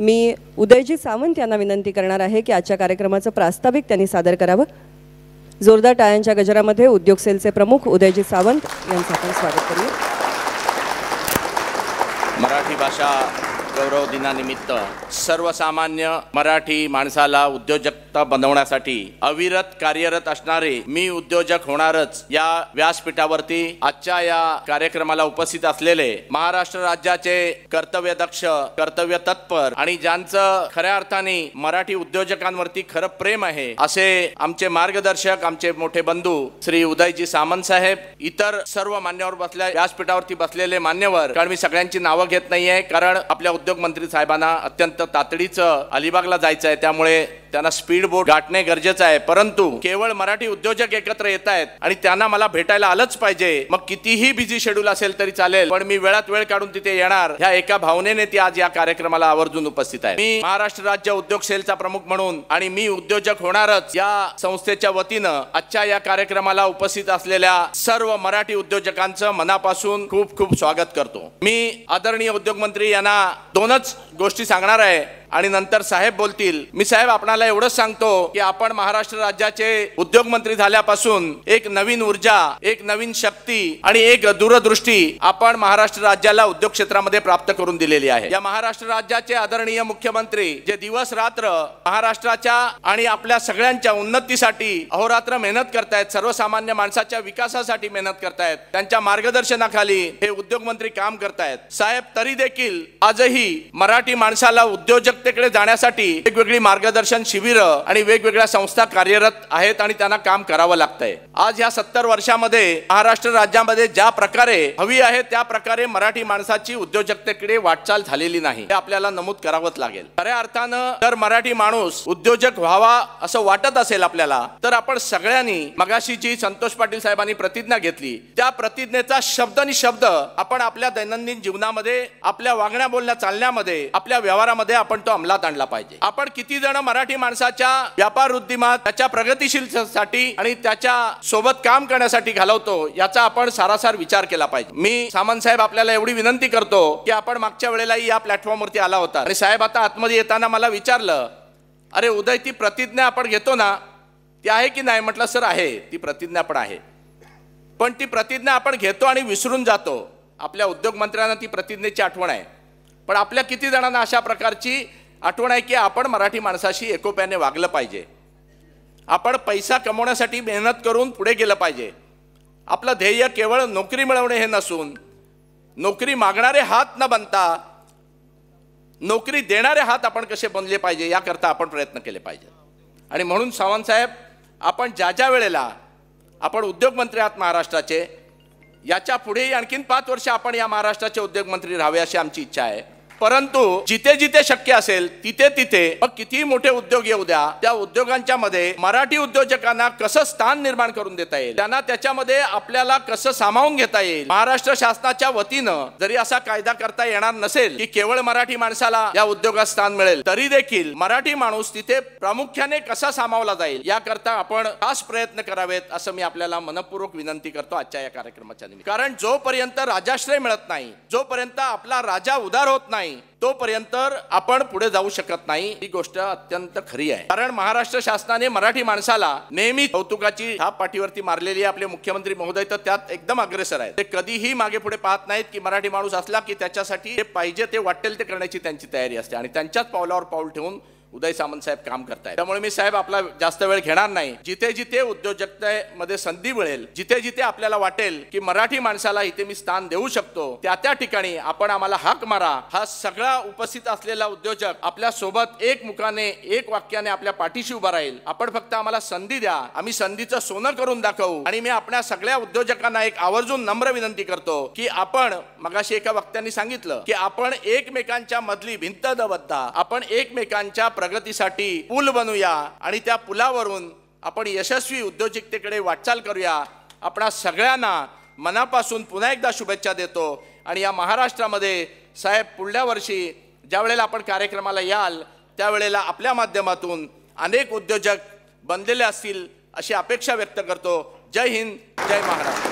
मी उदयजी सावंत यांना विनंती करणार आहे की आजच्या कार्यक्रमाचं प्रास्ताविक त्यांनी सादर करावं जोरदार टाळ्यांच्या गजरामध्ये उद्योग सेलचे प्रमुख उदयजी सावंत यांचं आपण स्वागत करूया मराठी भाषा गौरव दिनानिमित्त सर्वसामान्य मराठी माणसाला उद्योजकता बनवण्यासाठी अविरत कार्यरत असणारे मी उद्योजक होणारच या व्यासपीठावरती आजच्या या कार्यक्रमाला उपस्थित असलेले महाराष्ट्र राज्याचे कर्तव्य दक्ष कर्तव्य तत्पर आणि ज्यांचं खऱ्या अर्थाने मराठी उद्योजकांवरती खरं प्रेम आहे असे आमचे मार्गदर्शक आमचे मोठे बंधू श्री उदयजी सामंत साहेब इतर सर्व मान्यवर बसल्या व्यासपीठावरती बसलेले मान्यवर कारण मी सगळ्यांची नावं घेत नाहीये कारण आपल्या मंत्री साहेबांना अत्यंत तातडीचं अलिबागला जायचं आहे त्यामुळे त्यांना स्पीड बोट गाठणे गरजेचं आहे परंतु केवळ मराठी उद्योजक एकत्र येत आहेत आणि त्यांना मला भेटायला आलंच पाहिजे मग कितीही बिझी शेड्यूल असेल तरी चालेल पण मी वेळात वेळ काढून तिथे येणार ह्या एका भावनेने ती आज या कार्यक्रमाला आवर्जून उपस्थित आहे मी महाराष्ट्र राज्य उद्योग सेलचा प्रमुख म्हणून आणि मी उद्योजक होणारच या संस्थेच्या वतीनं आजच्या या कार्यक्रमाला उपस्थित असलेल्या सर्व मराठी उद्योजकांचं मनापासून खूप खूप स्वागत करतो मी आदरणीय उद्योग मंत्री यांना दोनच गोष्टी सांगणार आहे आणि नंतर साहेब बोलतील मी साहेब आपणाला एवढंच सांगतो की आपण महाराष्ट्र राज्याचे उद्योग मंत्री झाल्यापासून एक नवीन ऊर्जा एक नवीन शक्ती आणि एक दूरदृष्टी आपण महाराष्ट्र राज्याला उद्योग क्षेत्रामध्ये प्राप्त करून दिलेली आहे या महाराष्ट्र राज्याचे आदरणीय मुख्यमंत्री जे दिवस रात्र महाराष्ट्राच्या आणि आपल्या सगळ्यांच्या उन्नतीसाठी अहोरात्र मेहनत करतायत सर्वसामान्य माणसाच्या विकासासाठी मेहनत करतायत त्यांच्या मार्गदर्शनाखाली हे उद्योग मंत्री काम करतायत साहेब तरी देखील आजही मराठी माणसाला उद्योजक जाण्यासाठी वेगवेगळी मार्गदर्शन शिबिरं आणि वेगवेगळ्या संस्था कार्यरत आहेत आणि त्यांना काम करावं लागतंय आज या सत्तर वर्षामध्ये महाराष्ट्र राज्यामध्ये ज्या प्रकारे हवी आहे त्या प्रकारे मराठी माणसाची उद्योजकतेकडे वाटचाल झालेली नाही हे आपल्याला नमूद करावंच लागेल खऱ्या अर्थानं जर मराठी माणूस उद्योजक व्हावा असं वाटत असेल आपल्याला तर आपण सगळ्यांनी जी संतोष पाटील साहेबांनी प्रतिज्ञा घेतली त्या प्रतिज्ञेचा शब्द आणि शब्द आपण आपल्या दैनंदिन जीवनामध्ये आपल्या वागण्या बोलण्या चालण्यामध्ये आपल्या व्यवहारामध्ये आपण तो अंमलात आणला पाहिजे आपण किती जण मराठी माणसाच्या व्यापार वृद्धिमात त्याच्या साठी आणि त्याच्या सोबत काम करण्यासाठी घालवतो याचा आपण सारासार विचार केला पाहिजे मी सामंत साहेब आपल्याला एवढी विनंती करतो की आपण मागच्या वेळेलाही या प्लॅटफॉर्मवरती आला होता आणि साहेब आता आतमध्ये येताना मला विचारलं अरे उदय ती प्रतिज्ञा आपण घेतो ना ती आहे की नाही म्हटलं सर आहे ती प्रतिज्ञा पण आहे पण ती प्रतिज्ञा आपण घेतो आणि विसरून जातो आपल्या उद्योगमंत्र्यांना ती प्रतिज्ञेची आठवण आहे पण आपल्या किती जणांना अशा प्रकारची आठवण आहे की आपण मराठी माणसाशी एकोप्याने वागलं पाहिजे आपण पैसा कमवण्यासाठी मेहनत करून पुढे गेलं पाहिजे आपलं ध्येय केवळ नोकरी मिळवणे हे नसून नोकरी मागणारे हात न बनता नोकरी देणारे हात आपण कसे बनले पाहिजे याकरता आपण प्रयत्न केले पाहिजे आणि म्हणून सावंतसाहेब आपण ज्या ज्या वेळेला आपण उद्योगमंत्री आहात महाराष्ट्राचे याच्या पुढेही आणखीन पाच वर्ष आपण या महाराष्ट्राचे उद्योगमंत्री राहावे अशी आमची इच्छा आहे परंतु जिथे जिथे शक्य असेल तिथे तिथे मग कितीही मोठे उद्योग येऊ द्या त्या उद्योगांच्या मध्ये मराठी उद्योजकांना कसं स्थान निर्माण करून देता येईल त्यांना त्याच्यामध्ये आपल्याला कसं सामावून घेता येईल महाराष्ट्र शासनाच्या वतीनं जरी असा कायदा करता येणार नसेल की केवळ मराठी माणसाला या उद्योगात स्थान मिळेल तरी देखील मराठी माणूस तिथे प्रामुख्याने कसा सामावला जाईल याकरता आपण खास प्रयत्न करावेत असं मी आपल्याला मनपूर्वक विनंती करतो आजच्या या कार्यक्रमाच्या निमित्त कारण जोपर्यंत राजाश्रय मिळत नाही जोपर्यंत आपला राजा उदार होत नाही नाही तोपर्यंत आपण पुढे जाऊ शकत नाही ही गोष्ट अत्यंत खरी आहे कारण महाराष्ट्र शासनाने मराठी माणसाला नेहमी कौतुकाची हा पाठीवरती मारलेली आपले मुख्यमंत्री महोदय तर त्यात एकदम अग्रेसर आहेत ते कधीही मागे पुढे पाहत नाहीत की मराठी माणूस असला की त्याच्यासाठी जे पाहिजे ते वाटेल ते करण्याची त्यांची तयारी असते आणि त्यांच्याच पावलावर पाऊल ठेवून उदय सामंत साहेब काम करताय त्यामुळे मी साहेब आपला जास्त वेळ घेणार नाही जिथे जिथे उद्योजकतेमध्ये संधी मिळेल जिथे जिथे आपल्याला वाटेल की मराठी माणसाला इथे मी स्थान देऊ शकतो त्या त्या ठिकाणी आपण आम्हाला हाक मारा हा सगळा उपस्थित असलेला उद्योजक आपल्या सोबत एक मुखाने एक वाक्याने आपल्या पाठीशी उभा राहील आपण फक्त आम्हाला संधी द्या आम्ही संधीचं सोनं करून दाखवू आणि मी आपल्या सगळ्या उद्योजकांना एक आवर्जून नम्र विनंती करतो की आपण मगाशी एका वक्त्यांनी सांगितलं की आपण एकमेकांच्या मधली भिंत दबता आपण एकमेकांच्या प्रगतीसाठी पूल बनूया आणि त्या पुलावरून आपण यशस्वी उद्योजकतेकडे वाटचाल करूया आपणा सगळ्यांना मनापासून पुन्हा एकदा शुभेच्छा देतो आणि या महाराष्ट्रामध्ये साहेब पुढल्या वर्षी ज्या वेळेला आपण कार्यक्रमाला याल त्यावेळेला आपल्या माध्यमातून अनेक उद्योजक बनलेले असतील अशी अपेक्षा व्यक्त करतो जय हिंद जय महाराष्ट्र